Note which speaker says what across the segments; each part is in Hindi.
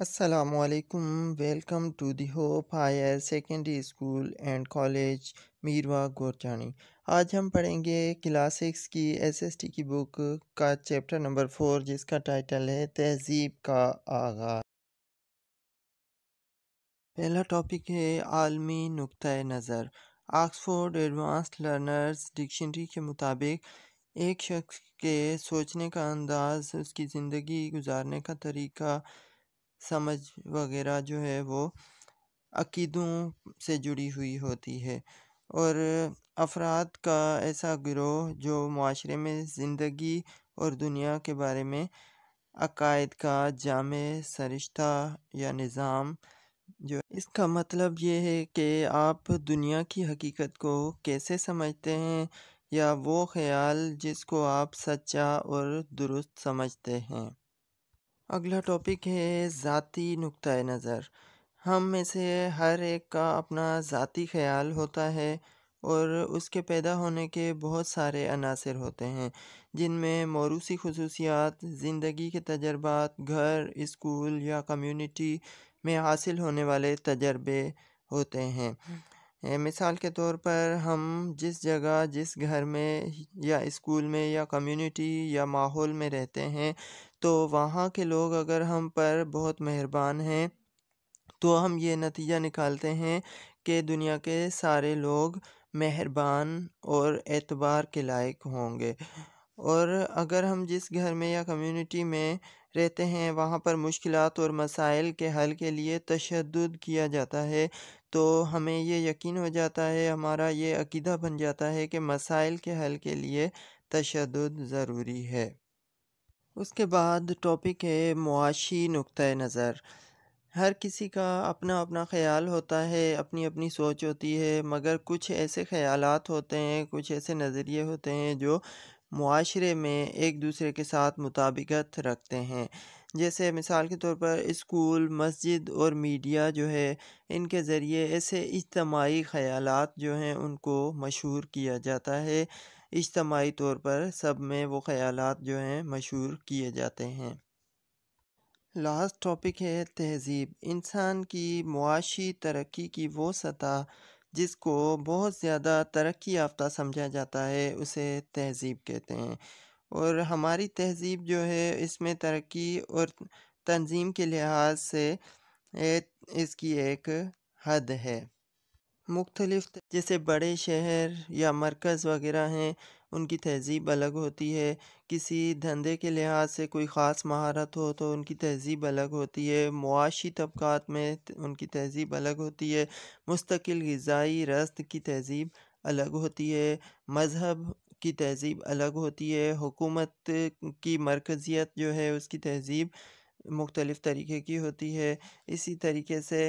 Speaker 1: असलकुम welcome to the hope higher secondary school and college Mirwah Gorchani आज हम पढ़ेंगे क्लास सिक्स की एसएसटी की बुक का चैप्टर नंबर फोर जिसका टाइटल है तहजीब का आगा पहला टॉपिक है आलमी नुक़ नज़र ऑक्सफोर्ड एडवांस लर्नर्स डिक्शनरी के मुताबिक एक शख्स के सोचने का अंदाज़ उसकी ज़िंदगी गुजारने का तरीका समझ वगैरह जो है वो अकीदों से जुड़ी हुई होती है और अफराद का ऐसा गिरोह जो माशरे में ज़िंदगी और दुनिया के बारे में अकायद का जाम सरिश्ता या निज़ाम जो इसका मतलब ये है कि आप दुनिया की हकीकत को कैसे समझते हैं या वो ख्याल जिसको आप सच्चा और दुरुस्त समझते हैं अगला टॉपिक है ज़ाती नुक़ नज़र हम में से हर एक का अपना ज़ाती ख्याल होता है और उसके पैदा होने के बहुत सारे अनासर होते हैं जिनमें मौरूसी खसूसियात ज़िंदगी के तजर्बात घर स्कूल या कम्युनिटी में हासिल होने वाले तजर्बे होते हैं हम्म। मिसाल के तौर पर हम जिस जगह जिस घर में या स्कूल में या कम्युनिटी या माहौल में रहते हैं तो वहाँ के लोग अगर हम पर बहुत मेहरबान हैं तो हम ये नतीजा निकालते हैं कि दुनिया के सारे लोग मेहरबान और एतबार के लायक होंगे और अगर हम जिस घर में या कम्युनिटी में रहते हैं वहाँ पर मुश्किल और मसाइल के हल के लिए तशद किया जाता है तो हमें ये यकीन हो जाता है हमारा ये अकीदा बन जाता है कि मसाइल के हल के लिए तशद ज़रूरी है उसके बाद टॉपिक है मुआशी नुक़ नज़र हर किसी का अपना अपना ख्याल होता है अपनी अपनी सोच होती है मगर कुछ ऐसे ख्यालात होते हैं कुछ ऐसे नज़रिए होते हैं जो माशरे में एक दूसरे के साथ मुताबिकत रखते हैं जैसे मिसाल के तौर पर स्कूल मस्जिद और मीडिया जो है इनके ज़रिए ऐसे इज्तमाही ख़्याल जो हैं उनको मशहूर किया जाता है इज्तमाही तौर पर सब में वो ख़्याल जो हैं मशहूर किए जाते हैं लास्ट टॉपिक है तहज़ीब इंसान की मुआशी तरक्की की वो सतह जिसको बहुत ज़्यादा तरक्की याफ्ता समझा जाता है उसे तहज़ीब कहते हैं और हमारी तहज़ीब जो है इसमें तरक्की और तंजीम के लिहाज से इसकी एक हद है मुख्तलिफ जैसे बड़े शहर या मरकज़ वगैरह हैं उनकी तहज़ीब अलग होती है किसी धंधे के लिहाज से कोई ख़ास महारत हो तो उनकी तहज़ीब अलग होती है मुआशी तबक़ात में उनकी तहज़ीब अलग होती है मुस्तकिल गज़ाई रस्त की तहज़ीब अलग होती है मज़हब की तहज़ीब अलग होती है हुकूमत की मरकज़ियत जो है उसकी तहज़ीब मुख्तलिफ़ तरीके की होती है इसी तरीके से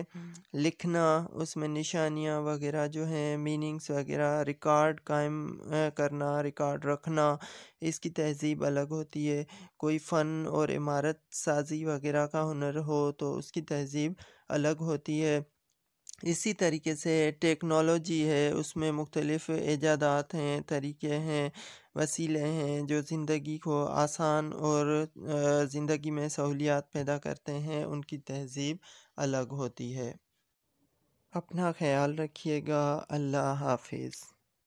Speaker 1: लिखना उसमें निशानियाँ वगैरह जो हैं मीनिंग्स वगैरह रिकॉर्ड कायम करना रिकॉर्ड रखना इसकी तहज़ीब अलग होती है कोई फ़न और इमारत साजी वगैरह का हुनर हो तो उसकी तहज़ीब अलग होती है इसी तरीके से टेक्नोलॉजी है उसमें मुख्तलिफ़ ईजादात हैं तरीके हैं वसीले हैं जो ज़िंदगी को आसान और ज़िंदगी में सहूलियात पैदा करते हैं उनकी तहज़ीब अलग होती है अपना ख्याल रखिएगा अल्लाह हाफिज़